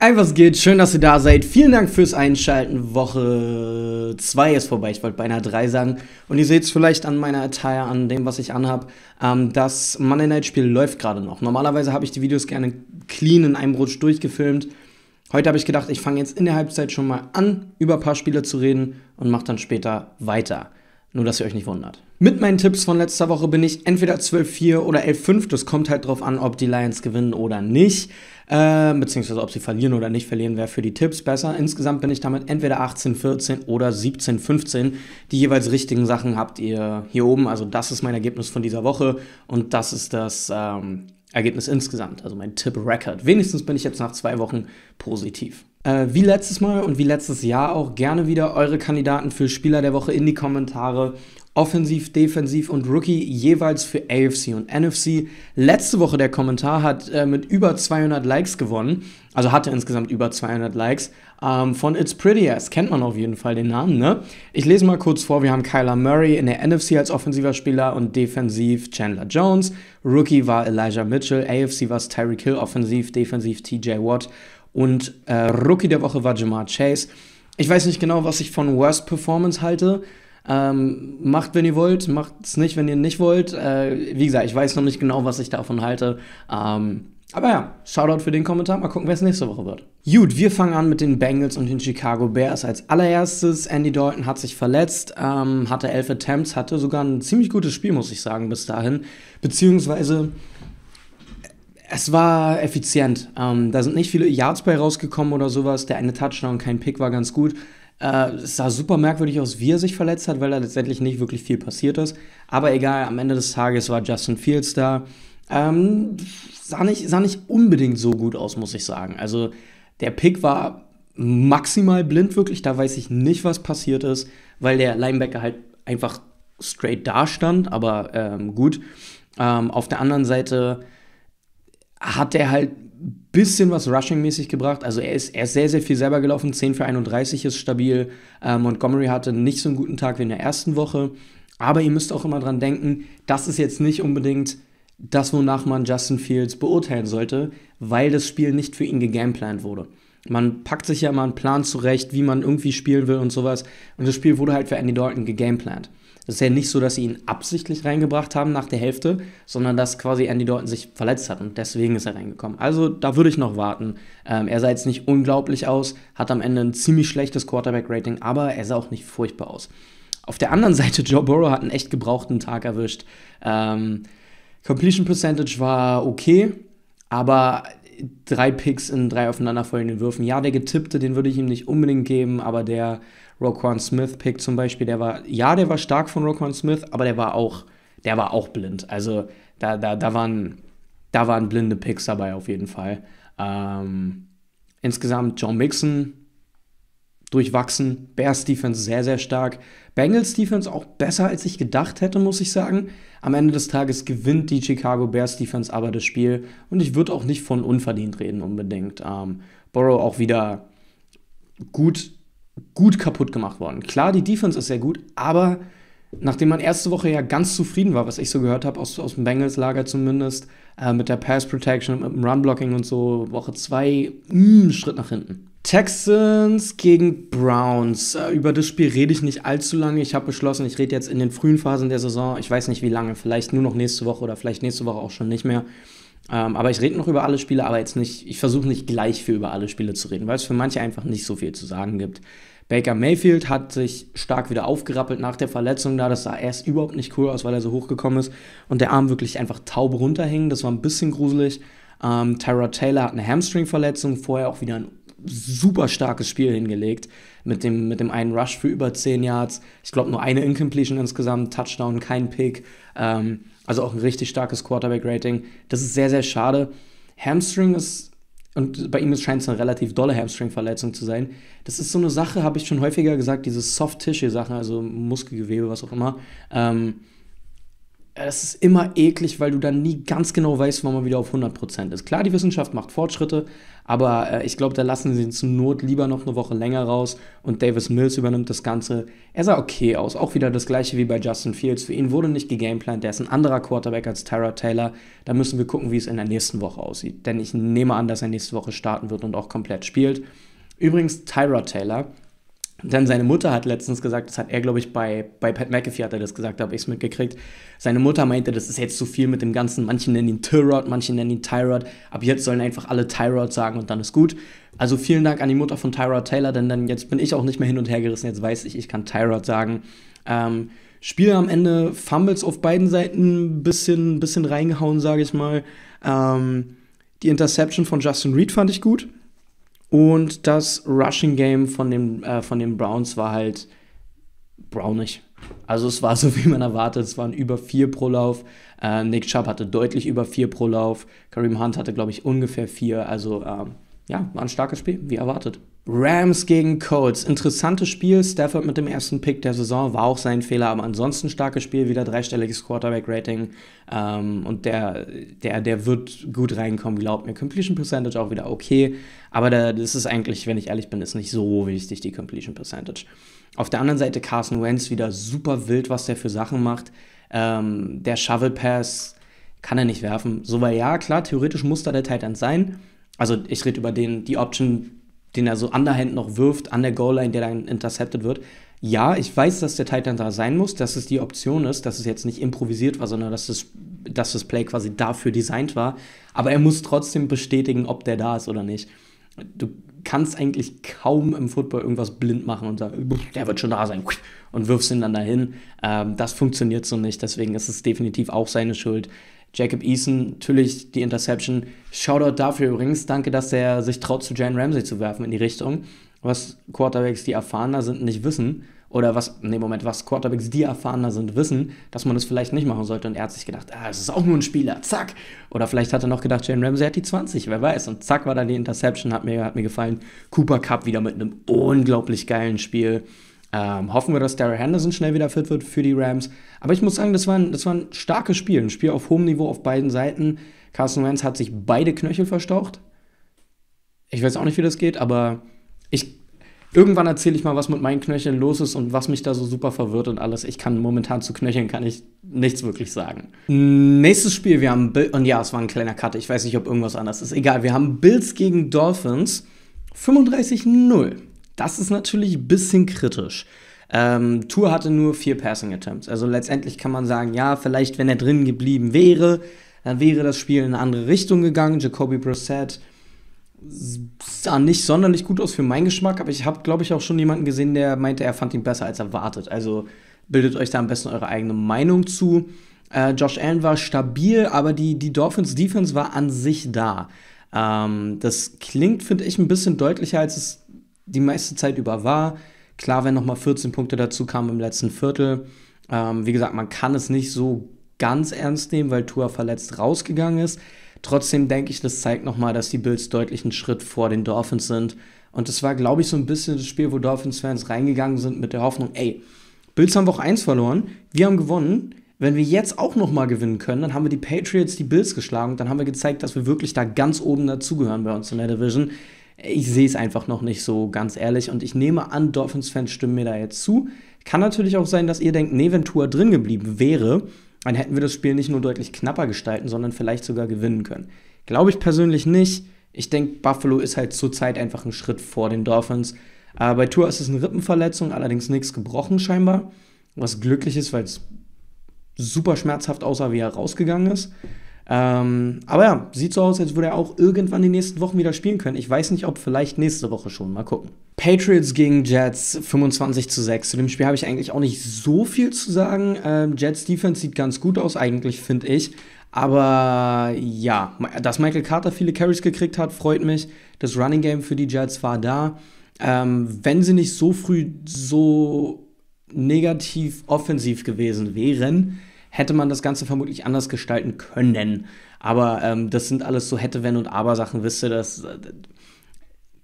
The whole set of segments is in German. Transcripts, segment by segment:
Hey, was geht? Schön, dass ihr da seid. Vielen Dank fürs Einschalten. Woche 2 ist vorbei. Ich wollte beinahe 3 sagen. Und ihr seht es vielleicht an meiner Attire, an dem, was ich anhab. Ähm, das Monday Night Spiel läuft gerade noch. Normalerweise habe ich die Videos gerne clean in einem Rutsch durchgefilmt. Heute habe ich gedacht, ich fange jetzt in der Halbzeit schon mal an, über ein paar Spiele zu reden und mache dann später weiter. Nur, dass ihr euch nicht wundert. Mit meinen Tipps von letzter Woche bin ich entweder 12-4 oder 11-5. Das kommt halt drauf an, ob die Lions gewinnen oder nicht äh, beziehungsweise ob sie verlieren oder nicht verlieren, wäre für die Tipps besser. Insgesamt bin ich damit entweder 18, 14 oder 17, 15. Die jeweils richtigen Sachen habt ihr hier oben. Also das ist mein Ergebnis von dieser Woche und das ist das ähm, Ergebnis insgesamt, also mein Tipp-Record. Wenigstens bin ich jetzt nach zwei Wochen positiv äh, wie letztes Mal und wie letztes Jahr auch gerne wieder eure Kandidaten für Spieler der Woche in die Kommentare offensiv, defensiv und Rookie jeweils für AFC und NFC. Letzte Woche der Kommentar hat äh, mit über 200 Likes gewonnen, also hatte insgesamt über 200 Likes ähm, von It's Pretty Ass. Kennt man auf jeden Fall den Namen, ne? Ich lese mal kurz vor: Wir haben Kyler Murray in der NFC als offensiver Spieler und defensiv Chandler Jones. Rookie war Elijah Mitchell, AFC war es Tyreek Hill, offensiv, defensiv TJ Watt und äh, Rookie der Woche war Jamar Chase. Ich weiß nicht genau, was ich von Worst Performance halte. Ähm, macht, wenn ihr wollt, macht es nicht, wenn ihr nicht wollt. Äh, wie gesagt, ich weiß noch nicht genau, was ich davon halte. Ähm, aber ja, Shoutout für den Kommentar. Mal gucken, wer es nächste Woche wird. Gut, wir fangen an mit den Bengals und den Chicago Bears. Als allererstes, Andy Dalton hat sich verletzt, ähm, hatte elf Attempts, hatte sogar ein ziemlich gutes Spiel, muss ich sagen, bis dahin. Beziehungsweise, es war effizient. Ähm, da sind nicht viele Yards bei rausgekommen oder sowas. Der eine Touchdown, kein Pick war ganz gut. Äh, es sah super merkwürdig aus, wie er sich verletzt hat, weil da letztendlich nicht wirklich viel passiert ist. Aber egal, am Ende des Tages war Justin Fields da. Ähm, sah, nicht, sah nicht unbedingt so gut aus, muss ich sagen. Also der Pick war maximal blind wirklich, da weiß ich nicht, was passiert ist, weil der Linebacker halt einfach straight da stand, aber ähm, gut. Ähm, auf der anderen Seite hat er halt bisschen was Rushing-mäßig gebracht. Also er ist, er ist sehr, sehr viel selber gelaufen. 10 für 31 ist stabil. Ähm, Montgomery hatte nicht so einen guten Tag wie in der ersten Woche. Aber ihr müsst auch immer dran denken, das ist jetzt nicht unbedingt das, wonach man Justin Fields beurteilen sollte, weil das Spiel nicht für ihn gegameplant wurde. Man packt sich ja immer einen Plan zurecht, wie man irgendwie spielen will und sowas. Und das Spiel wurde halt für Andy Dalton gegameplant. Es ist ja nicht so, dass sie ihn absichtlich reingebracht haben nach der Hälfte, sondern dass quasi Andy Dalton sich verletzt hat und deswegen ist er reingekommen. Also da würde ich noch warten. Ähm, er sah jetzt nicht unglaublich aus, hat am Ende ein ziemlich schlechtes Quarterback-Rating, aber er sah auch nicht furchtbar aus. Auf der anderen Seite, Joe Burrow hat einen echt gebrauchten Tag erwischt. Ähm, Completion Percentage war okay, aber drei Picks in drei aufeinanderfolgenden Würfen. Ja, der getippte, den würde ich ihm nicht unbedingt geben, aber der Roquan Smith-Pick zum Beispiel, der war, ja, der war stark von Roquan Smith, aber der war auch, der war auch blind. Also da, da, da, waren, da waren blinde Picks dabei auf jeden Fall. Ähm, insgesamt John Mixon durchwachsen, Bears Defense sehr, sehr stark. Bengals Defense auch besser, als ich gedacht hätte, muss ich sagen. Am Ende des Tages gewinnt die Chicago Bears Defense aber das Spiel und ich würde auch nicht von unverdient reden unbedingt. Ähm, Burrow auch wieder gut gut kaputt gemacht worden. Klar, die Defense ist sehr gut, aber nachdem man erste Woche ja ganz zufrieden war, was ich so gehört habe, aus, aus dem Bengals-Lager zumindest, äh, mit der Pass-Protection, mit dem Run-Blocking und so, Woche 2, mm, Schritt nach hinten. Texans gegen Browns. Äh, über das Spiel rede ich nicht allzu lange. Ich habe beschlossen, ich rede jetzt in den frühen Phasen der Saison. Ich weiß nicht wie lange, vielleicht nur noch nächste Woche oder vielleicht nächste Woche auch schon nicht mehr. Ähm, aber ich rede noch über alle Spiele, aber jetzt nicht, ich versuche nicht gleich viel über alle Spiele zu reden, weil es für manche einfach nicht so viel zu sagen gibt. Baker Mayfield hat sich stark wieder aufgerappelt nach der Verletzung da. Das sah erst überhaupt nicht cool aus, weil er so hochgekommen ist und der Arm wirklich einfach taub runterhing. Das war ein bisschen gruselig. Ähm, Tyra Taylor hat eine Hamstring-Verletzung, vorher auch wieder ein super starkes Spiel hingelegt mit dem, mit dem einen Rush für über 10 Yards. Ich glaube, nur eine Incompletion insgesamt, Touchdown, kein Pick. Ähm, also auch ein richtig starkes Quarterback-Rating. Das ist sehr, sehr schade. Hamstring ist, und bei ihm scheint es eine relativ dolle Hamstring-Verletzung zu sein. Das ist so eine Sache, habe ich schon häufiger gesagt, diese Soft-Tissue-Sachen, also Muskelgewebe, was auch immer. Ähm, das ist immer eklig, weil du dann nie ganz genau weißt, wann man wieder auf 100% ist. Klar, die Wissenschaft macht Fortschritte, aber äh, ich glaube, da lassen sie zur Not lieber noch eine Woche länger raus und Davis Mills übernimmt das Ganze. Er sah okay aus, auch wieder das gleiche wie bei Justin Fields. Für ihn wurde nicht gegameplant, der ist ein anderer Quarterback als Tyra Taylor. Da müssen wir gucken, wie es in der nächsten Woche aussieht, denn ich nehme an, dass er nächste Woche starten wird und auch komplett spielt. Übrigens, Tyra Taylor denn seine Mutter hat letztens gesagt, das hat er, glaube ich, bei, bei Pat McAfee hat er das gesagt, da habe ich es mitgekriegt. Seine Mutter meinte, das ist jetzt zu viel mit dem Ganzen. Manche nennen ihn Tyrod, manche nennen ihn Tyrod. Ab jetzt sollen einfach alle Tyrod sagen und dann ist gut. Also vielen Dank an die Mutter von Tyrod Taylor, denn dann jetzt bin ich auch nicht mehr hin und her gerissen. Jetzt weiß ich, ich kann Tyrod sagen. Ähm, Spiele am Ende, Fumbles auf beiden Seiten ein bisschen, bisschen reingehauen, sage ich mal. Ähm, die Interception von Justin Reed fand ich gut. Und das Rushing Game von den, äh, von den Browns war halt brownig. Also es war so, wie man erwartet. Es waren über 4 pro Lauf. Äh, Nick Chubb hatte deutlich über 4 pro Lauf. Kareem Hunt hatte, glaube ich, ungefähr 4. Also ähm, ja, war ein starkes Spiel, wie erwartet. Rams gegen Colts. Interessantes Spiel. Stafford mit dem ersten Pick der Saison war auch sein Fehler, aber ansonsten starkes Spiel, wieder dreistelliges Quarterback-Rating. Ähm, und der, der, der wird gut reinkommen, glaubt mir. Completion Percentage auch wieder okay. Aber da, das ist eigentlich, wenn ich ehrlich bin, ist nicht so wichtig, die Completion Percentage. Auf der anderen Seite Carson Wentz wieder super wild, was der für Sachen macht. Ähm, der Shovel Pass kann er nicht werfen. So war ja, klar, theoretisch muss da der Titan sein also ich rede über den, die Option, den er so underhand noch wirft an der Goal-Line, der dann intercepted wird. Ja, ich weiß, dass der Titan da sein muss, dass es die Option ist, dass es jetzt nicht improvisiert war, sondern dass, es, dass das Play quasi dafür designt war. Aber er muss trotzdem bestätigen, ob der da ist oder nicht. Du kannst eigentlich kaum im Football irgendwas blind machen und sagen, der wird schon da sein und wirfst ihn dann dahin. Ähm, das funktioniert so nicht, deswegen ist es definitiv auch seine Schuld. Jacob Eason, natürlich die Interception. Shoutout dafür übrigens. Danke, dass er sich traut, zu Jane Ramsey zu werfen in die Richtung. Was Quarterbacks, die erfahrener sind, nicht wissen. Oder was, nee, Moment, was Quarterbacks, die erfahrener sind, wissen, dass man das vielleicht nicht machen sollte. Und er hat sich gedacht, ah, es ist auch nur ein Spieler, zack. Oder vielleicht hat er noch gedacht, Jane Ramsey hat die 20, wer weiß. Und zack war dann die Interception, hat mir, hat mir gefallen. Cooper Cup wieder mit einem unglaublich geilen Spiel. Ähm, hoffen wir, dass Daryl Henderson schnell wieder fit wird für die Rams. Aber ich muss sagen, das war ein, das war ein starkes Spiel. Ein Spiel auf hohem Niveau auf beiden Seiten. Carson Wentz hat sich beide Knöchel verstaucht. Ich weiß auch nicht, wie das geht, aber ich irgendwann erzähle ich mal, was mit meinen Knöcheln los ist und was mich da so super verwirrt und alles. Ich kann momentan zu Knöcheln kann ich nichts wirklich sagen. Nächstes Spiel, wir haben Bill und ja, es war ein kleiner Cut. Ich weiß nicht, ob irgendwas anders ist. Egal, wir haben Bills gegen Dolphins 35-0. Das ist natürlich ein bisschen kritisch. Ähm, Tour hatte nur vier Passing Attempts. Also letztendlich kann man sagen, ja, vielleicht wenn er drin geblieben wäre, dann wäre das Spiel in eine andere Richtung gegangen. Jacoby Brissett sah nicht sonderlich gut aus für meinen Geschmack, aber ich habe, glaube ich, auch schon jemanden gesehen, der meinte, er fand ihn besser als erwartet. Also bildet euch da am besten eure eigene Meinung zu. Äh, Josh Allen war stabil, aber die, die Dolphins Defense war an sich da. Ähm, das klingt, finde ich, ein bisschen deutlicher, als es die meiste Zeit über war. Klar, wenn nochmal 14 Punkte dazu kamen im letzten Viertel. Ähm, wie gesagt, man kann es nicht so ganz ernst nehmen, weil Tua verletzt rausgegangen ist. Trotzdem denke ich, das zeigt nochmal, dass die Bills deutlich einen Schritt vor den Dolphins sind. Und das war, glaube ich, so ein bisschen das Spiel, wo Dolphins-Fans reingegangen sind mit der Hoffnung, ey, Bills haben Woche 1 verloren, wir haben gewonnen. Wenn wir jetzt auch nochmal gewinnen können, dann haben wir die Patriots, die Bills geschlagen. Dann haben wir gezeigt, dass wir wirklich da ganz oben dazugehören bei uns in der Division ich sehe es einfach noch nicht so ganz ehrlich und ich nehme an, Dolphins-Fans stimmen mir da jetzt zu. Kann natürlich auch sein, dass ihr denkt, nee, wenn Tour drin geblieben wäre, dann hätten wir das Spiel nicht nur deutlich knapper gestalten, sondern vielleicht sogar gewinnen können. Glaube ich persönlich nicht. Ich denke, Buffalo ist halt zurzeit einfach ein Schritt vor den Dolphins. Äh, bei Tour ist es eine Rippenverletzung, allerdings nichts gebrochen scheinbar. Was glücklich ist, weil es super schmerzhaft aussah, wie er rausgegangen ist. Ähm, aber ja, sieht so aus, als würde er auch irgendwann die nächsten Wochen wieder spielen können. Ich weiß nicht, ob vielleicht nächste Woche schon. Mal gucken. Patriots gegen Jets 25 zu 6. Zu dem Spiel habe ich eigentlich auch nicht so viel zu sagen. Ähm, Jets Defense sieht ganz gut aus, eigentlich finde ich. Aber ja, dass Michael Carter viele Carries gekriegt hat, freut mich. Das Running Game für die Jets war da. Ähm, wenn sie nicht so früh so negativ offensiv gewesen wären, hätte man das Ganze vermutlich anders gestalten können. Aber ähm, das sind alles so hätte, wenn und aber Sachen, wisst ihr, das äh,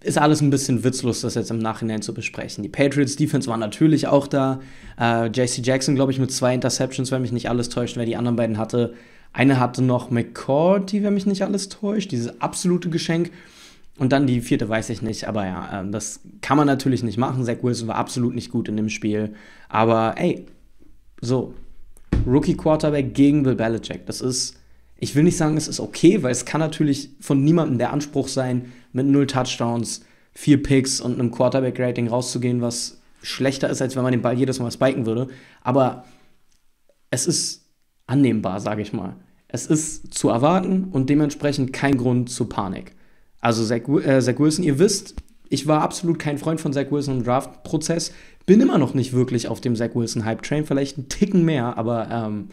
ist alles ein bisschen witzlos, das jetzt im Nachhinein zu besprechen. Die Patriots Defense war natürlich auch da. Äh, JC Jackson, glaube ich, mit zwei Interceptions, wenn mich nicht alles täuscht, wer die anderen beiden hatte. Eine hatte noch McCourty, wenn mich nicht alles täuscht, dieses absolute Geschenk. Und dann die vierte weiß ich nicht, aber ja, ähm, das kann man natürlich nicht machen. Zach Wilson war absolut nicht gut in dem Spiel. Aber ey, so, Rookie Quarterback gegen Bill Belichick. Das ist, ich will nicht sagen, es ist okay, weil es kann natürlich von niemandem der Anspruch sein, mit null Touchdowns, vier Picks und einem Quarterback-Rating rauszugehen, was schlechter ist, als wenn man den Ball jedes Mal spiken würde. Aber es ist annehmbar, sage ich mal. Es ist zu erwarten und dementsprechend kein Grund zur Panik. Also Zach, äh, Zach Wilson, ihr wisst, ich war absolut kein Freund von Zach Wilson im Draft-Prozess bin immer noch nicht wirklich auf dem Zach Wilson Hype Train, vielleicht einen Ticken mehr, aber ähm,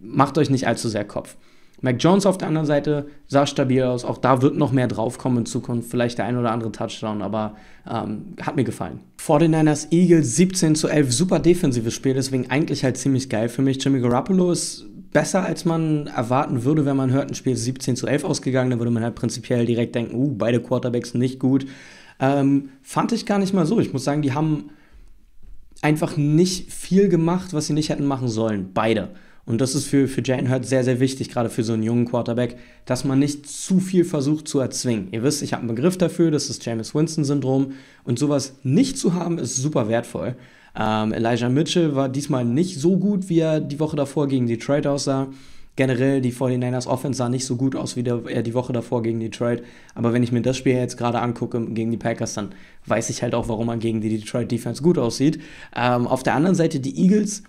macht euch nicht allzu sehr Kopf. Mac Jones auf der anderen Seite sah stabil aus, auch da wird noch mehr draufkommen in Zukunft, vielleicht der ein oder andere Touchdown, aber ähm, hat mir gefallen. 49ers Eagles 17 zu 11, super defensives Spiel, deswegen eigentlich halt ziemlich geil für mich. Jimmy Garoppolo ist besser, als man erwarten würde, wenn man hört, ein Spiel ist 17 zu 11 ausgegangen, dann würde man halt prinzipiell direkt denken, uh, beide Quarterbacks nicht gut. Ähm, fand ich gar nicht mal so. Ich muss sagen, die haben einfach nicht viel gemacht, was sie nicht hätten machen sollen. Beide. Und das ist für, für Jane Hurt sehr, sehr wichtig, gerade für so einen jungen Quarterback, dass man nicht zu viel versucht zu erzwingen. Ihr wisst, ich habe einen Begriff dafür, das ist James Winston-Syndrom. Und sowas nicht zu haben, ist super wertvoll. Ähm, Elijah Mitchell war diesmal nicht so gut, wie er die Woche davor gegen Detroit aussah. Generell, die 49ers Offense sah nicht so gut aus wie der, äh, die Woche davor gegen Detroit. Aber wenn ich mir das Spiel jetzt gerade angucke gegen die Packers, dann weiß ich halt auch, warum man gegen die Detroit Defense gut aussieht. Ähm, auf der anderen Seite, die Eagles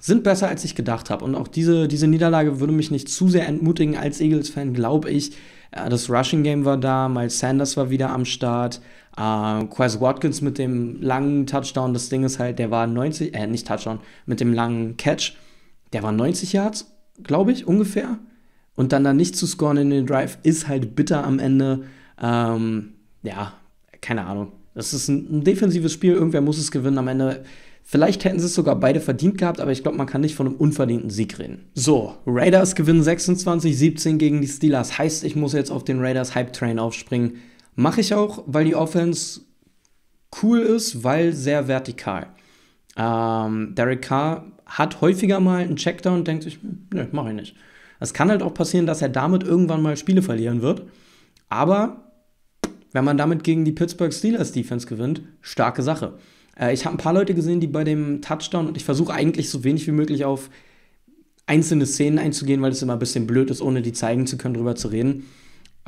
sind besser, als ich gedacht habe. Und auch diese, diese Niederlage würde mich nicht zu sehr entmutigen als Eagles-Fan, glaube ich. Äh, das Rushing Game war da, Miles Sanders war wieder am Start. Äh, Quaz Watkins mit dem langen Touchdown, das Ding ist halt, der war 90, äh, nicht Touchdown, mit dem langen Catch, der war 90 Yards glaube ich, ungefähr. Und dann da nicht zu scoren in den Drive ist halt bitter am Ende. Ähm, ja, keine Ahnung. Das ist ein, ein, defensives Spiel, irgendwer muss es gewinnen am Ende. Vielleicht hätten sie es sogar beide verdient gehabt, aber ich glaube, man kann nicht von einem unverdienten Sieg reden. So, Raiders gewinnen 26-17 gegen die Steelers. Heißt, ich muss jetzt auf den Raiders Hype Train aufspringen. Mache ich auch, weil die Offense cool ist, weil sehr vertikal. Ähm, Derek Carr hat häufiger mal einen Checkdown und denkt sich, ne, mache ich nicht. Es kann halt auch passieren, dass er damit irgendwann mal Spiele verlieren wird. Aber wenn man damit gegen die Pittsburgh Steelers Defense gewinnt, starke Sache. Äh, ich habe ein paar Leute gesehen, die bei dem Touchdown, und ich versuche eigentlich so wenig wie möglich auf einzelne Szenen einzugehen, weil es immer ein bisschen blöd ist, ohne die zeigen zu können, drüber zu reden.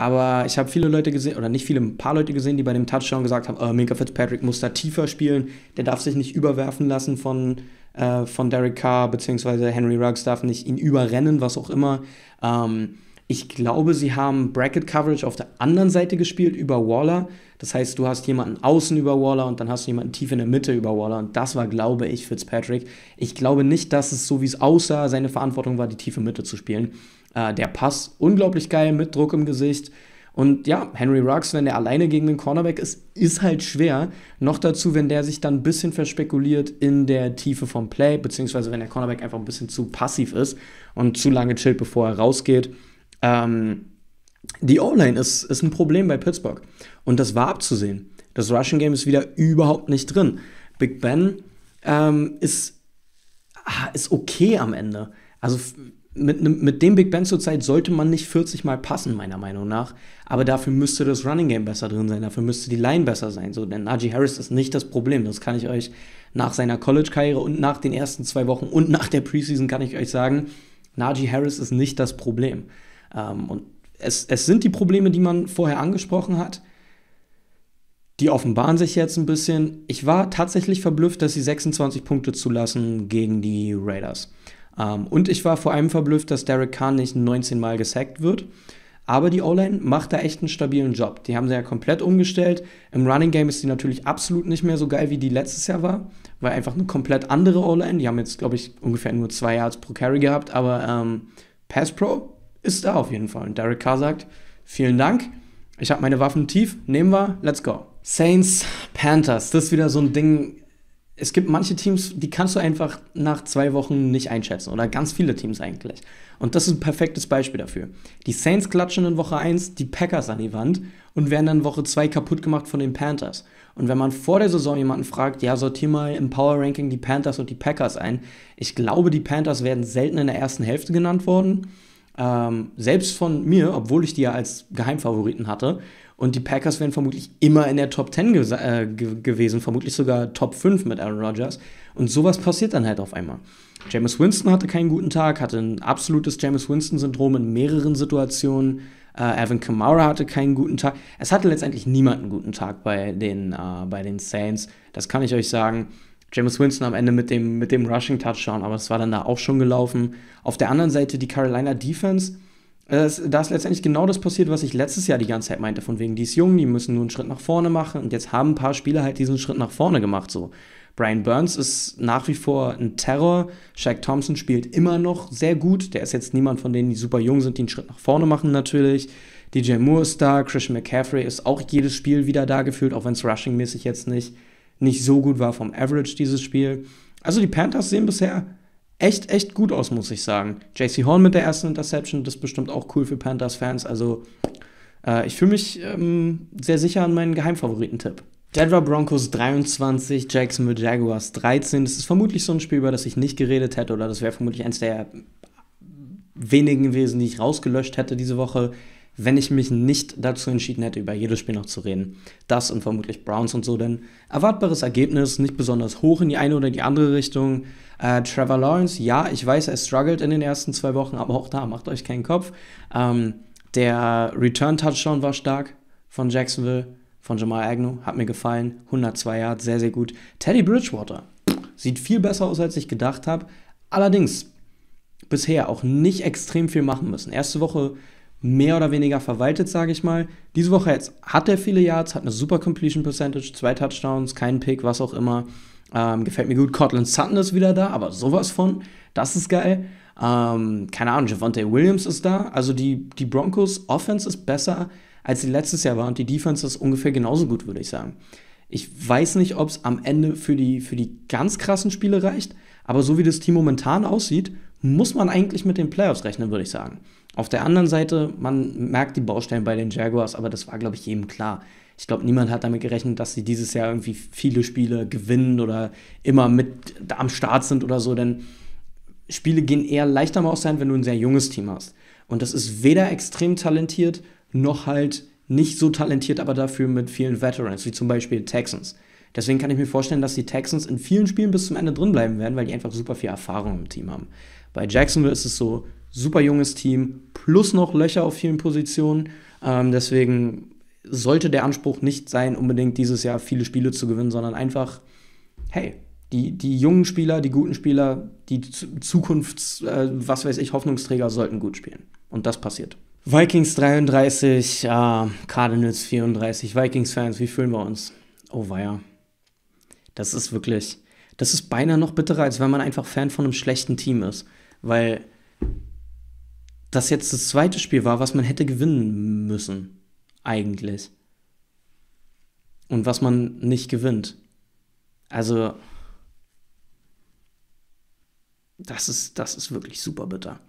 Aber ich habe viele Leute gesehen, oder nicht viele, ein paar Leute gesehen, die bei dem Touchdown gesagt haben, äh, oh, Minka Fitzpatrick muss da tiefer spielen, der darf sich nicht überwerfen lassen von, äh, von Derek Carr, beziehungsweise Henry Ruggs darf nicht ihn überrennen, was auch immer. Ähm, ich glaube, sie haben Bracket Coverage auf der anderen Seite gespielt über Waller. Das heißt, du hast jemanden außen über Waller und dann hast du jemanden tief in der Mitte über Waller. Und das war, glaube ich, Fitzpatrick. Ich glaube nicht, dass es so, wie es aussah, seine Verantwortung war, die tiefe Mitte zu spielen. Äh, der Pass unglaublich geil mit Druck im Gesicht. Und ja, Henry Ruggs, wenn der alleine gegen den Cornerback ist, ist halt schwer. Noch dazu, wenn der sich dann ein bisschen verspekuliert in der Tiefe vom Play, beziehungsweise wenn der Cornerback einfach ein bisschen zu passiv ist und zu lange chillt, bevor er rausgeht. Ähm, die O-Line ist, ist ein Problem bei Pittsburgh. Und das war abzusehen. Das Rushing Game ist wieder überhaupt nicht drin. Big Ben ähm, ist, ah, ist okay am Ende. Also mit, mit dem Big Ben zurzeit sollte man nicht 40 Mal passen, meiner Meinung nach. Aber dafür müsste das Running Game besser drin sein, dafür müsste die Line besser sein. So, denn Najee Harris ist nicht das Problem. Das kann ich euch nach seiner College-Karriere und nach den ersten zwei Wochen und nach der Preseason kann ich euch sagen, Najee Harris ist nicht das Problem. Ähm, und es, es sind die Probleme, die man vorher angesprochen hat. Die offenbaren sich jetzt ein bisschen. Ich war tatsächlich verblüfft, dass sie 26 Punkte zulassen gegen die Raiders. Ähm, und ich war vor allem verblüfft, dass Derek Kahn nicht 19 Mal gesackt wird. Aber die O-Line macht da echt einen stabilen Job. Die haben sie ja komplett umgestellt. Im Running Game ist sie natürlich absolut nicht mehr so geil, wie die letztes Jahr war, weil einfach eine komplett andere O-Line. Die haben jetzt, glaube ich, ungefähr nur zwei Yards pro Carry gehabt, aber ähm, Pass Pro ist da auf jeden Fall. Und Derek Carr sagt: Vielen Dank, ich habe meine Waffen tief, nehmen wir, let's go. Saints, Panthers, das ist wieder so ein Ding, es gibt manche Teams, die kannst du einfach nach zwei Wochen nicht einschätzen. Oder ganz viele Teams eigentlich. Und das ist ein perfektes Beispiel dafür. Die Saints klatschen in Woche 1 die Packers an die Wand und werden dann Woche 2 kaputt gemacht von den Panthers. Und wenn man vor der Saison jemanden fragt, ja, sortier mal im Power Ranking die Panthers und die Packers ein, ich glaube, die Panthers werden selten in der ersten Hälfte genannt worden. Ähm, selbst von mir, obwohl ich die ja als Geheimfavoriten hatte. Und die Packers wären vermutlich immer in der Top 10 ge äh, ge gewesen, vermutlich sogar Top 5 mit Aaron Rodgers. Und sowas passiert dann halt auf einmal. James Winston hatte keinen guten Tag, hatte ein absolutes James Winston-Syndrom in mehreren Situationen. Äh, Evan Kamara hatte keinen guten Tag. Es hatte letztendlich niemand einen guten Tag bei den, äh, bei den Saints. Das kann ich euch sagen. James Winston am Ende mit dem, mit dem Rushing Touchdown, aber es war dann da auch schon gelaufen. Auf der anderen Seite die Carolina Defense da ist letztendlich genau das passiert, was ich letztes Jahr die ganze Zeit meinte, von wegen, die ist jung, die müssen nur einen Schritt nach vorne machen und jetzt haben ein paar Spieler halt diesen Schritt nach vorne gemacht, so. Brian Burns ist nach wie vor ein Terror. Shaq Thompson spielt immer noch sehr gut. Der ist jetzt niemand von denen, die super jung sind, die einen Schritt nach vorne machen natürlich. DJ Moore ist da, Christian McCaffrey ist auch jedes Spiel wieder da gefühlt, auch wenn es rushingmäßig jetzt nicht, nicht so gut war vom Average dieses Spiel. Also die Panthers sehen bisher echt, echt gut aus, muss ich sagen. JC Horn mit der ersten Interception, das ist bestimmt auch cool für Panthers-Fans. Also, äh, ich fühle mich ähm, sehr sicher an meinen Geheimfavoriten-Tipp. Denver Broncos 23, Jacksonville Jaguars 13. Das ist vermutlich so ein Spiel, über das ich nicht geredet hätte, oder das wäre vermutlich eins der wenigen Wesen, die ich rausgelöscht hätte diese Woche wenn ich mich nicht dazu entschieden hätte, über jedes Spiel noch zu reden. Das und vermutlich Browns und so, denn erwartbares Ergebnis, nicht besonders hoch in die eine oder die andere Richtung. Äh, Trevor Lawrence, ja, ich weiß, er struggelt in den ersten zwei Wochen, aber auch da macht euch keinen Kopf. Ähm, der Return-Touchdown war stark von Jacksonville, von Jamal Agnew, hat mir gefallen. 102 Yards, sehr, sehr gut. Teddy Bridgewater sieht viel besser aus, als ich gedacht habe. Allerdings bisher auch nicht extrem viel machen müssen. Erste Woche mehr oder weniger verwaltet, sage ich mal. Diese Woche jetzt hat er viele Yards, hat eine super Completion Percentage, zwei Touchdowns, keinen Pick, was auch immer. Ähm, gefällt mir gut. Cortland Sutton ist wieder da, aber sowas von. Das ist geil. Ähm, keine Ahnung, Javante Williams ist da. Also die, die Broncos Offense ist besser, als sie letztes Jahr war und die Defense ist ungefähr genauso gut, würde ich sagen. Ich weiß nicht, ob es am Ende für die, für die ganz krassen Spiele reicht, aber so wie das Team momentan aussieht, muss man eigentlich mit den Playoffs rechnen, würde ich sagen. Auf der anderen Seite, man merkt die Baustellen bei den Jaguars, aber das war, glaube ich, jedem klar. Ich glaube, niemand hat damit gerechnet, dass sie dieses Jahr irgendwie viele Spiele gewinnen oder immer mit am Start sind oder so, denn Spiele gehen eher leichter mal aus sein, wenn du ein sehr junges Team hast. Und das ist weder extrem talentiert, noch halt nicht so talentiert, aber dafür mit vielen Veterans, wie zum Beispiel Texans. Deswegen kann ich mir vorstellen, dass die Texans in vielen Spielen bis zum Ende drin bleiben werden, weil die einfach super viel Erfahrung im Team haben. Bei Jacksonville ist es so, super junges Team, plus noch Löcher auf vielen Positionen. Ähm, deswegen sollte der Anspruch nicht sein, unbedingt dieses Jahr viele Spiele zu gewinnen, sondern einfach, hey, die, die jungen Spieler, die guten Spieler, die Zukunfts-, äh, was weiß ich, Hoffnungsträger sollten gut spielen. Und das passiert. Vikings 33, äh, ah, Cardinals 34, Vikings-Fans, wie fühlen wir uns? Oh weia. Das ist wirklich, das ist beinahe noch bitterer, als wenn man einfach Fan von einem schlechten Team ist weil das jetzt das zweite Spiel war, was man hätte gewinnen müssen, eigentlich. Und was man nicht gewinnt. Also, das ist, das ist wirklich super bitter.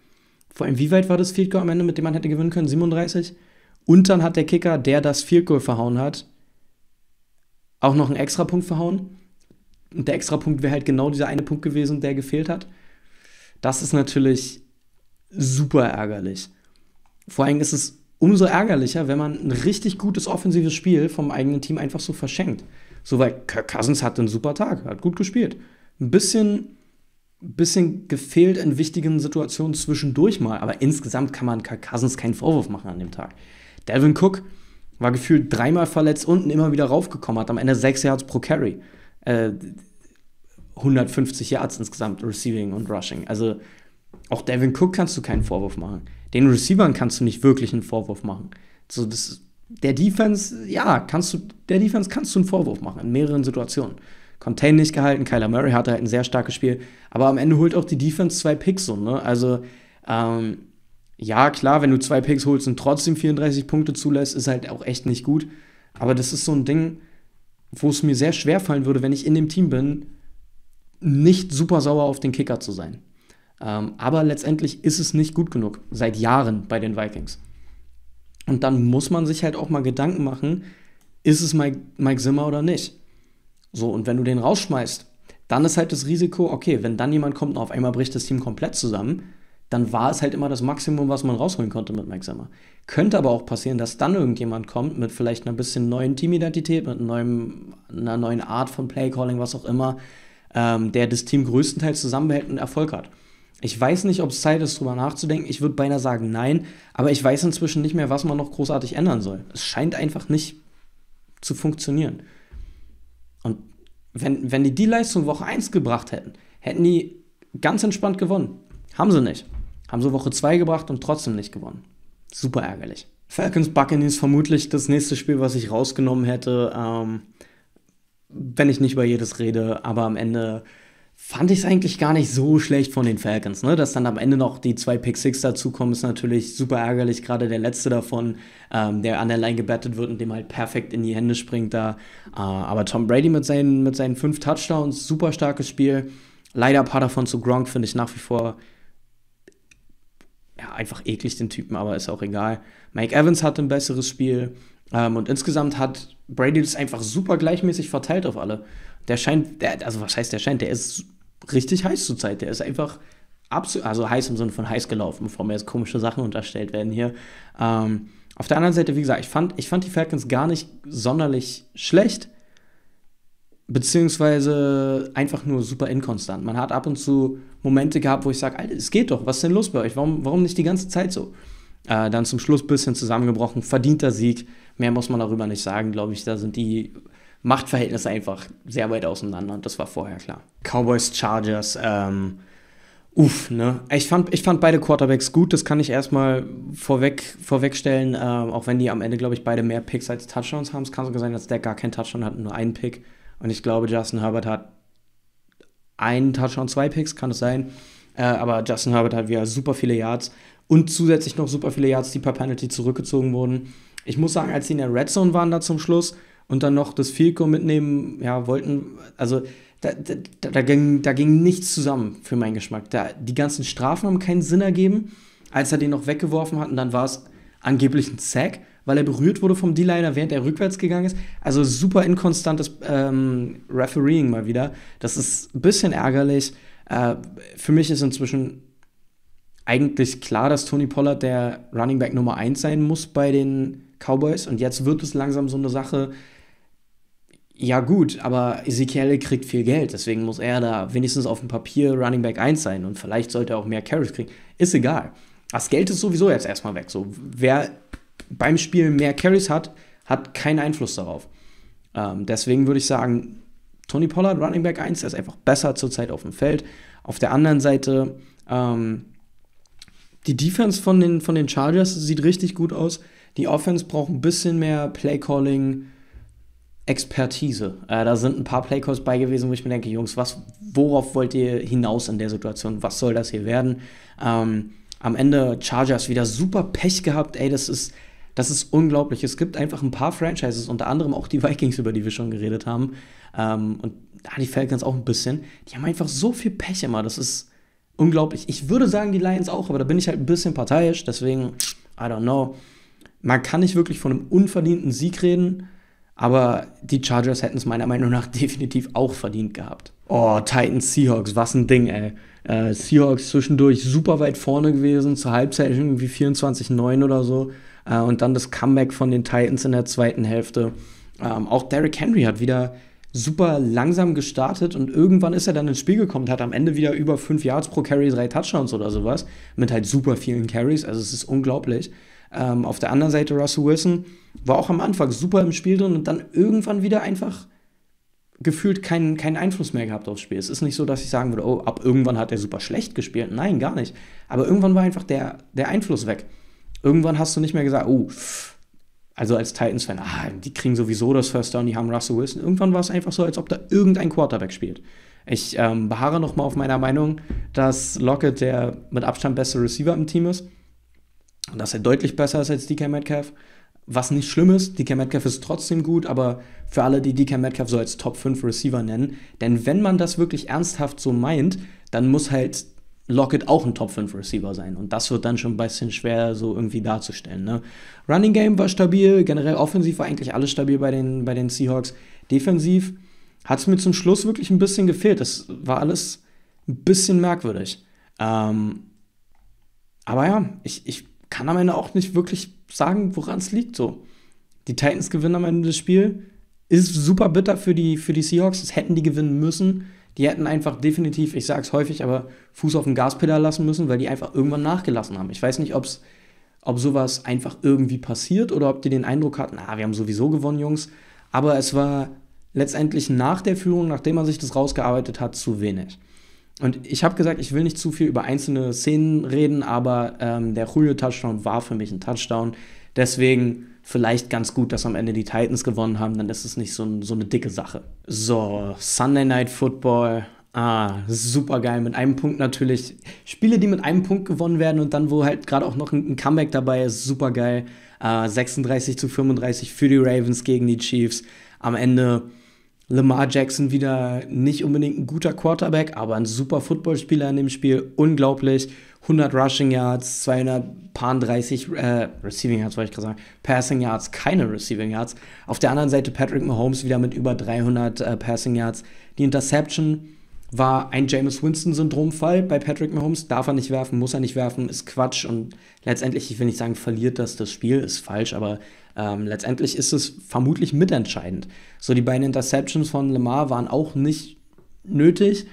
Vor allem, wie weit war das Field Goal am Ende, mit dem man hätte gewinnen können? 37? Und dann hat der Kicker, der das Field Goal verhauen hat, auch noch einen Extrapunkt verhauen. Und der Extrapunkt wäre halt genau dieser eine Punkt gewesen, der gefehlt hat. Das ist natürlich super ärgerlich. Vor allem ist es umso ärgerlicher, wenn man ein richtig gutes offensives Spiel vom eigenen Team einfach so verschenkt. So, weil Kirk Cousins hatte einen super Tag, hat gut gespielt. Ein bisschen, bisschen gefehlt in wichtigen Situationen zwischendurch mal, aber insgesamt kann man Kirk Cousins keinen Vorwurf machen an dem Tag. Dalvin Cook war gefühlt dreimal verletzt unten immer wieder raufgekommen, hat am Ende sechs Yards pro Carry. Äh, 150 Yards insgesamt, Receiving und Rushing. Also auch Devin Cook kannst du keinen Vorwurf machen. Den Receivern kannst du nicht wirklich einen Vorwurf machen. So, das, der Defense, ja, kannst du, der Defense kannst du einen Vorwurf machen in mehreren Situationen. Contain nicht gehalten, Kyler Murray hatte halt ein sehr starkes Spiel, aber am Ende holt auch die Defense zwei Picks so, ne? Also, ähm, ja, klar, wenn du zwei Picks holst und trotzdem 34 Punkte zulässt, ist halt auch echt nicht gut. Aber das ist so ein Ding, wo es mir sehr schwer fallen würde, wenn ich in dem Team bin, nicht super sauer auf den Kicker zu sein. Ähm, aber letztendlich ist es nicht gut genug, seit Jahren bei den Vikings. Und dann muss man sich halt auch mal Gedanken machen, ist es Mike, Mike Zimmer oder nicht? So, und wenn du den rausschmeißt, dann ist halt das Risiko, okay, wenn dann jemand kommt und auf einmal bricht das Team komplett zusammen, dann war es halt immer das Maximum, was man rausholen konnte mit Mike Zimmer. Könnte aber auch passieren, dass dann irgendjemand kommt mit vielleicht einer bisschen neuen Teamidentität, mit einem neuen, einer neuen Art von Playcalling, was auch immer, ähm, der das Team größtenteils zusammenhält und Erfolg hat. Ich weiß nicht, ob es Zeit ist, darüber nachzudenken. Ich würde beinahe sagen, nein. Aber ich weiß inzwischen nicht mehr, was man noch großartig ändern soll. Es scheint einfach nicht zu funktionieren. Und wenn, wenn die die Leistung Woche 1 gebracht hätten, hätten die ganz entspannt gewonnen. Haben sie nicht. Haben sie Woche 2 gebracht und trotzdem nicht gewonnen. Super ärgerlich. Falcons Buccaneers vermutlich das nächste Spiel, was ich rausgenommen hätte. Ähm, wenn ich nicht über jedes rede, aber am Ende fand ich es eigentlich gar nicht so schlecht von den Falcons. Ne? Dass dann am Ende noch die zwei Pick Six dazukommen, ist natürlich super ärgerlich. Gerade der letzte davon, ähm, der an der Line gebettet wird und dem halt perfekt in die Hände springt da. Äh, aber Tom Brady mit seinen, mit seinen fünf Touchdowns, super starkes Spiel. Leider ein paar davon zu Gronk finde ich nach wie vor ja, einfach eklig den Typen, aber ist auch egal. Mike Evans hatte ein besseres Spiel. Ähm, und insgesamt hat Brady das einfach super gleichmäßig verteilt auf alle. Der scheint, der, also was heißt der scheint? Der ist richtig heiß zurzeit. Der ist einfach absolut, also heiß im Sinne von heiß gelaufen, bevor mir jetzt komische Sachen unterstellt werden hier. Ähm, auf der anderen Seite, wie gesagt, ich fand, ich fand die Falcons gar nicht sonderlich schlecht beziehungsweise einfach nur super inkonstant. Man hat ab und zu Momente gehabt, wo ich sage, Alter, es geht doch, was ist denn los bei euch? Warum, warum nicht die ganze Zeit so? Äh, dann zum Schluss ein bisschen zusammengebrochen, verdienter Sieg, mehr muss man darüber nicht sagen, glaube ich, da sind die Machtverhältnisse einfach sehr weit auseinander und das war vorher klar. Cowboys, Chargers, ähm, uff, ne? Ich fand, ich fand beide Quarterbacks gut, das kann ich erstmal vorweg, vorwegstellen, äh, auch wenn die am Ende, glaube ich, beide mehr Picks als Touchdowns haben. Es kann sogar sein, dass der gar keinen Touchdown hat, nur einen Pick. Und ich glaube, Justin Herbert hat einen Touchdown, zwei Picks, kann es sein. Äh, aber Justin Herbert hat wieder super viele Yards und zusätzlich noch super viele Yards, die per Penalty zurückgezogen wurden. Ich muss sagen, als sie in der Red Zone waren da zum Schluss und dann noch das Field Goal mitnehmen, ja, wollten, also da, da, da, ging, da ging nichts zusammen für meinen Geschmack. Da, die ganzen Strafen haben keinen Sinn ergeben. Als er den noch weggeworfen hat und dann war es angeblich ein Sack weil er berührt wurde vom D-Liner, während er rückwärts gegangen ist. Also super inkonstantes ähm, Refereeing mal wieder. Das ist ein bisschen ärgerlich. Äh, für mich ist inzwischen eigentlich klar, dass Tony Pollard der Running Back Nummer 1 sein muss bei den Cowboys. Und jetzt wird es langsam so eine Sache. Ja gut, aber Ezekiel kriegt viel Geld, deswegen muss er da wenigstens auf dem Papier Running Back 1 sein und vielleicht sollte er auch mehr Carries kriegen. Ist egal. Das Geld ist sowieso jetzt erstmal weg. So, wer beim Spiel mehr Carries hat, hat keinen Einfluss darauf. Ähm, deswegen würde ich sagen, Tony Pollard, Running Back 1, der ist einfach besser zurzeit auf dem Feld. Auf der anderen Seite, ähm, die Defense von den, von den Chargers sieht richtig gut aus. Die Offense braucht ein bisschen mehr Playcalling. Expertise. Äh, da sind ein paar Playcalls bei gewesen, wo ich mir denke, Jungs, was, worauf wollt ihr hinaus in der Situation? Was soll das hier werden? Ähm, am Ende Chargers wieder super Pech gehabt. Ey, das ist, das ist unglaublich. Es gibt einfach ein paar Franchises, unter anderem auch die Vikings, über die wir schon geredet haben. Ähm, und ah, die Falcons auch ein bisschen. Die haben einfach so viel Pech immer. Das ist unglaublich. Ich würde sagen, die Lions auch, aber da bin ich halt ein bisschen parteiisch. Deswegen, I don't know. Man kann nicht wirklich von einem unverdienten Sieg reden, aber die Chargers hätten es meiner Meinung nach definitiv auch verdient gehabt. Oh, Titans, Seahawks, was ein Ding, ey. Äh, Seahawks zwischendurch super weit vorne gewesen, zur Halbzeit irgendwie 24-9 oder so. Äh, und dann das Comeback von den Titans in der zweiten Hälfte. Ähm, auch Derrick Henry hat wieder super langsam gestartet und irgendwann ist er dann ins Spiel gekommen und hat am Ende wieder über fünf Yards pro Carry, drei Touchdowns oder sowas. Mit halt super vielen Carries. Also es ist unglaublich. Ähm, auf der anderen Seite Russell Wilson war auch am Anfang super im Spiel drin und dann irgendwann wieder einfach gefühlt keinen, keinen Einfluss mehr gehabt aufs Spiel. Es ist nicht so, dass ich sagen würde, oh, ab irgendwann hat er super schlecht gespielt. Nein, gar nicht. Aber irgendwann war einfach der, der Einfluss weg irgendwann hast du nicht mehr gesagt, oh, also als Titans-Fan, ah, die kriegen sowieso das First Down, die haben Russell Wilson. Irgendwann war es einfach so, als ob da irgendein Quarterback spielt. Ich ähm, beharre nochmal auf meiner Meinung, dass Lockett der mit Abstand beste Receiver im Team ist. Und dass er deutlich besser ist als DK Metcalf. Was nicht schlimm ist, DK Metcalf ist trotzdem gut, aber für alle, die DK Metcalf so als Top 5 Receiver nennen, denn wenn man das wirklich ernsthaft so meint, dann muss halt Lockett auch ein Top 5 Receiver sein. Und das wird dann schon ein bisschen schwer so irgendwie darzustellen. Ne? Running Game war stabil, generell offensiv war eigentlich alles stabil bei den, bei den Seahawks. Defensiv hat es mir zum Schluss wirklich ein bisschen gefehlt. Das war alles ein bisschen merkwürdig. Ähm, aber ja, ich, ich kann am Ende auch nicht wirklich sagen, woran es liegt. So. Die Titans gewinnen am Ende des Spiels. Ist super bitter für die, für die Seahawks. Das hätten die gewinnen müssen. Die hätten einfach definitiv, ich sage es häufig, aber Fuß auf den Gaspedal lassen müssen, weil die einfach irgendwann nachgelassen haben. Ich weiß nicht, ob's, ob sowas einfach irgendwie passiert oder ob die den Eindruck hatten, ah, wir haben sowieso gewonnen, Jungs. Aber es war letztendlich nach der Führung, nachdem man sich das rausgearbeitet hat, zu wenig. Und ich habe gesagt, ich will nicht zu viel über einzelne Szenen reden, aber ähm, der Julio Touchdown war für mich ein Touchdown. Deswegen vielleicht ganz gut, dass am Ende die Titans gewonnen haben, dann ist es nicht so, so eine dicke Sache. So, Sunday Night Football. Ah, super geil. Mit einem Punkt natürlich. Spiele, die mit einem Punkt gewonnen werden und dann, wo halt gerade auch noch ein, Comeback dabei ist, super geil. Äh, ah, 36 zu 35 für die Ravens gegen die Chiefs. Am Ende Lamar Jackson wieder nicht unbedingt ein guter Quarterback, aber ein super Footballspieler in dem Spiel. Unglaublich. 100 Rushing Yards, 230 äh, Receiving Yards, wollte ich gerade sagen, Passing Yards, keine Receiving Yards. Auf der anderen Seite Patrick Mahomes wieder mit über 300 äh, Passing Yards. Die Interception war ein James Winston-Syndromfall bei Patrick Mahomes. Darf er nicht werfen, muss er nicht werfen, ist Quatsch. Und letztendlich, ich will nicht sagen, verliert das das Spiel, ist falsch, aber ähm, letztendlich ist es vermutlich mitentscheidend. So, die beiden Interceptions von Lamar waren auch nicht nötig.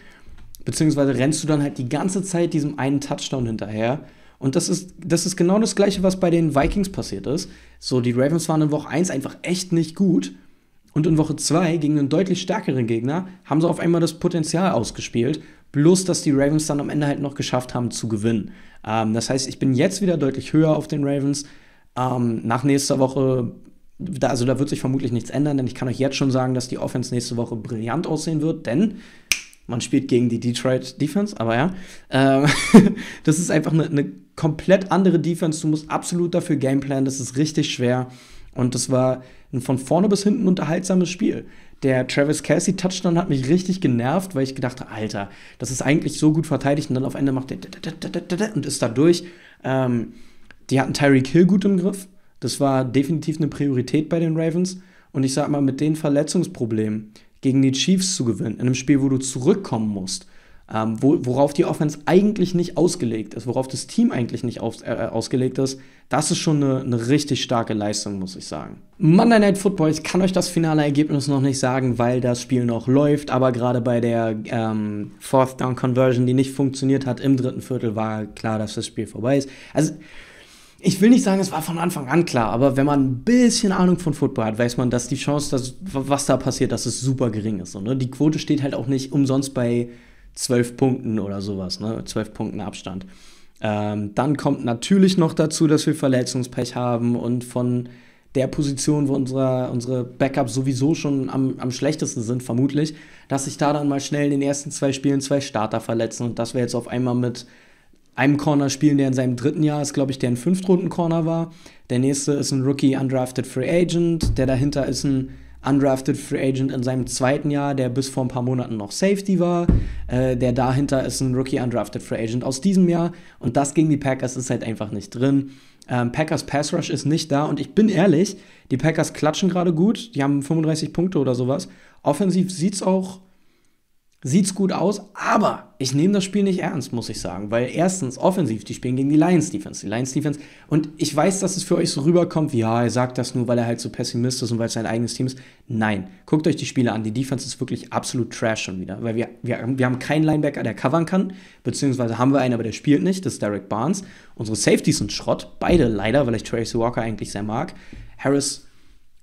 Beziehungsweise rennst du dann halt die ganze Zeit diesem einen Touchdown hinterher. Und das ist, das ist genau das Gleiche, was bei den Vikings passiert ist. So, die Ravens waren in Woche 1 einfach echt nicht gut. Und in Woche 2 gegen einen deutlich stärkeren Gegner haben sie auf einmal das Potenzial ausgespielt. Bloß, dass die Ravens dann am Ende halt noch geschafft haben zu gewinnen. Ähm, das heißt, ich bin jetzt wieder deutlich höher auf den Ravens. Ähm, nach nächster Woche, da, also da wird sich vermutlich nichts ändern, denn ich kann euch jetzt schon sagen, dass die Offense nächste Woche brillant aussehen wird, denn man spielt gegen die Detroit Defense, aber ja. Ähm, das ist einfach eine, eine komplett andere Defense. Du musst absolut dafür gameplanen. Das ist richtig schwer. Und das war ein von vorne bis hinten unterhaltsames Spiel. Der Travis Casey Touchdown hat mich richtig genervt, weil ich gedacht habe, Alter, das ist eigentlich so gut verteidigt und dann auf Ende macht der und ist da durch. Ähm, die hatten Tyreek Hill gut im Griff. Das war definitiv eine Priorität bei den Ravens. Und ich sag mal, mit den Verletzungsproblemen, gegen die Chiefs zu gewinnen, in einem Spiel, wo du zurückkommen musst, ähm, wo, worauf die Offense eigentlich nicht ausgelegt ist, worauf das Team eigentlich nicht auf, äh, äh, ausgelegt ist, das ist schon eine, eine, richtig starke Leistung, muss ich sagen. Monday Night Football, ich kann euch das finale Ergebnis noch nicht sagen, weil das Spiel noch läuft, aber gerade bei der ähm, Fourth Down Conversion, die nicht funktioniert hat im dritten Viertel, war klar, dass das Spiel vorbei ist. Also ich will nicht sagen, es war von Anfang an klar, aber wenn man ein bisschen Ahnung von Football hat, weiß man, dass die Chance, dass, was da passiert, dass es super gering ist. Und, ne? Die Quote steht halt auch nicht umsonst bei zwölf Punkten oder sowas, ne? zwölf Punkten Abstand. Ähm, dann kommt natürlich noch dazu, dass wir Verletzungspech haben und von der Position, wo unsere, unsere Backups sowieso schon am, am schlechtesten sind, vermutlich, dass sich da dann mal schnell in den ersten zwei Spielen zwei Starter verletzen und dass wir jetzt auf einmal mit einem Corner spielen, der in seinem dritten Jahr ist, glaube ich, der ein Fünftrunden-Corner war. Der nächste ist ein Rookie Undrafted Free Agent. Der dahinter ist ein Undrafted Free Agent in seinem zweiten Jahr, der bis vor ein paar Monaten noch Safety war. Äh, der dahinter ist ein Rookie Undrafted Free Agent aus diesem Jahr. Und das gegen die Packers ist halt einfach nicht drin. Ähm, Packers Pass Rush ist nicht da. Und ich bin ehrlich, die Packers klatschen gerade gut. Die haben 35 Punkte oder sowas. Offensiv sieht es auch sieht's gut aus, aber ich nehme das Spiel nicht ernst, muss ich sagen, weil erstens offensiv, die spielen gegen die Lions Defense, die Lions Defense und ich weiß, dass es für euch so rüberkommt, wie ja, er sagt das nur, weil er halt so pessimistisch ist und weil es sein eigenes Team ist. Nein, guckt euch die Spiele an, die Defense ist wirklich absolut trash schon wieder, weil wir, wir, wir haben keinen Linebacker, der covern kann, beziehungsweise haben wir einen, aber der spielt nicht, das ist Derek Barnes. Unsere Safeties sind Schrott, beide leider, weil ich Tracy Walker eigentlich sehr mag. Harris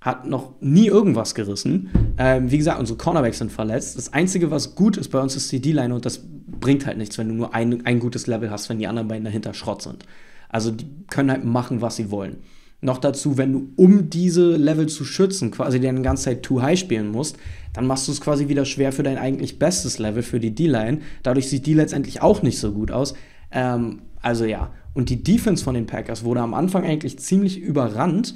hat noch nie irgendwas gerissen. Ähm, wie gesagt, unsere Cornerbacks sind verletzt. Das Einzige, was gut ist bei uns, ist die D-Line und das bringt halt nichts, wenn du nur ein, ein gutes Level hast, wenn die anderen beiden dahinter Schrott sind. Also die können halt machen, was sie wollen. Noch dazu, wenn du, um diese Level zu schützen, quasi deine ganze Zeit too high spielen musst, dann machst du es quasi wieder schwer für dein eigentlich bestes Level, für die D-Line. Dadurch sieht die letztendlich auch nicht so gut aus. Ähm, also ja, und die Defense von den Packers wurde am Anfang eigentlich ziemlich überrannt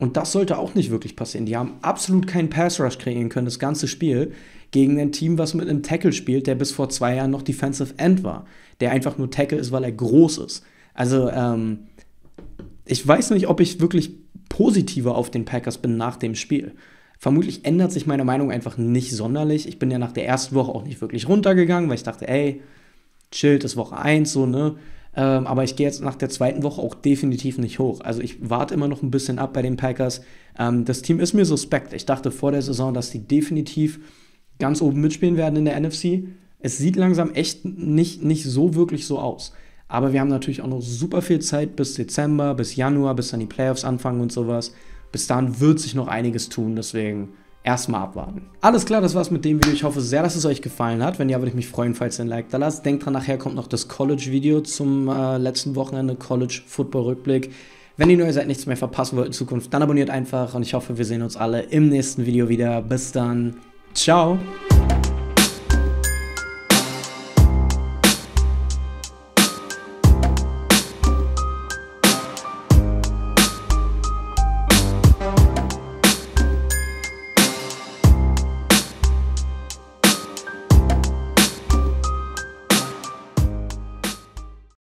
und das sollte auch nicht wirklich passieren. Die haben absolut keinen Pass-Rush kriegen können, das ganze Spiel, gegen ein Team, was mit einem Tackle spielt, der bis vor zwei Jahren noch Defensive End war. Der einfach nur Tackle ist, weil er groß ist. Also, ähm, ich weiß nicht, ob ich wirklich positiver auf den Packers bin nach dem Spiel. Vermutlich ändert sich meine Meinung einfach nicht sonderlich. Ich bin ja nach der ersten Woche auch nicht wirklich runtergegangen, weil ich dachte, ey, chillt, ist Woche 1, so, ne? Ähm, aber ich gehe jetzt nach der zweiten Woche auch definitiv nicht hoch. Also ich warte immer noch ein bisschen ab bei den Packers. Ähm, das Team ist mir suspekt. Ich dachte vor der Saison, dass die definitiv ganz oben mitspielen werden in der NFC. Es sieht langsam echt nicht, nicht so wirklich so aus. Aber wir haben natürlich auch noch super viel Zeit bis Dezember, bis Januar, bis dann die Playoffs anfangen und sowas. Bis dann wird sich noch einiges tun. Deswegen erstmal abwarten. Alles klar, das war's mit dem Video. Ich hoffe sehr, dass es euch gefallen hat. Wenn ja, würde ich mich freuen, falls ihr ein Like da lasst. Denkt dran, nachher kommt noch das College-Video zum äh, letzten Wochenende, College-Football-Rückblick. Wenn ihr neu seid, nichts mehr verpassen wollt in Zukunft, dann abonniert einfach und ich hoffe, wir sehen uns alle im nächsten Video wieder. Bis dann. Ciao.